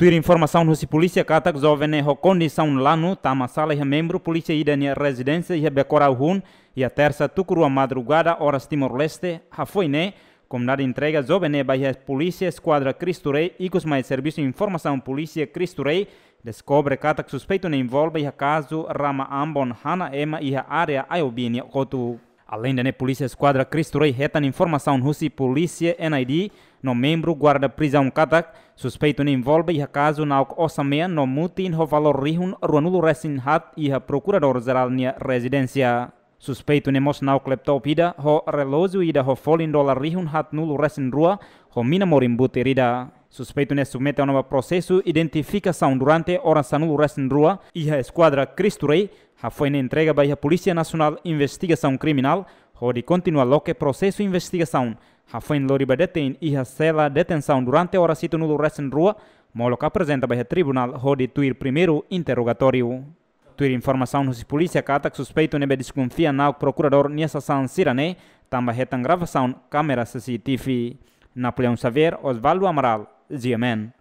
Tuir informação hoje polícia katak jovem ho condição lano tama sala e membro polícia ida nia residência e becora hun e a terça tucuru a madrugada horas Timor Leste ha foi né comunidade entrega zovene e bahia polícia esquadra Cristo Rei e cos mais serviço informação polícia Cristo Rei descobre katak suspeito ne envolve e caso Rama Ambon Hana Ema e a área Aiobinia Kotu Além da né, polícia esquadra Cristo Rei retan informação hoje polícia NID no membro guarda-prisão Katak, suspeito não envolve a caso na Osamea no mutin ho valor rihun ruanulo resin hat e procurador-geral na residência. Suspeito nemos nau kleptopida ho relógio e ida ho folin dólar rihun hat nulo resin rua ho mina morimbuti rida. Suspeito ne submete a novo processo identificação durante hora sanulo resin rua e a esquadra Cristo Rei já foi na entrega para a Polícia Nacional Investigação Criminal, onde continua logo processo investigação lori Loriba detém e recela detenção durante ora situ cito resen rua, Moloca presenta para tribunal di tuir primeiro interrogatorio. Tuir informação husi polícia que ataque suspeitu nebe desconfia nauk procurador Niesa San Sirane, hetan retan saun kamera CCTV. Napoleão Xavier, Osvaldo Amaral, GMN.